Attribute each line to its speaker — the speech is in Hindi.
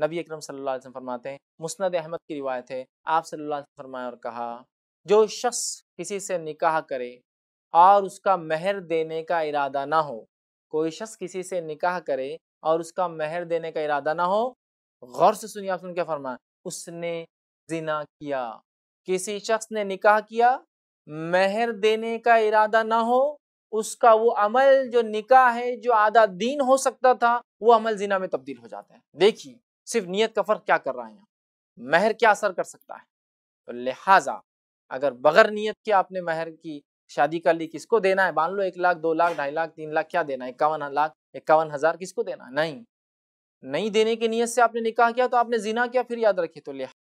Speaker 1: नबी अकरम सल्लल्लाहु अलैहि वसल्लम फरमाते हैं मुस्ंद अहमद की रिवायत है आप सल्लल्लाहु अलैहि वसल्लम फरमाया और कहा जो शख्स किसी से निकाह करे और उसका महर देने का इरादा ना हो कोई शख्स किसी से निकाह करे और उसका महर देने का इरादा ना हो गौर से सुनिए आप सुन क्या फरमाया उसने जिना किया किसी शख्स ने निकाह किया महर देने का इरादा ना हो उसका वो अमल जो निकाह है जो आधा दीन हो सकता था वो अमल जिना में तब्दील हो जाता है देखिए सिर्फ नीयत का फ़र्क क्या कर रहा है यहाँ महर क्या असर कर सकता है तो लिहाजा अगर बगैर नीयत के आपने महर की शादी कर ली किसको देना है मान लो एक लाख दो लाख ढाई लाख तीन लाख क्या देना है इक्यावन लाख इक्यावन हज़ार किसको देना है नहीं नहीं देने की नीयत से आपने
Speaker 2: निकाह किया तो आपने जिना किया फिर याद रखिए तो लिहाजा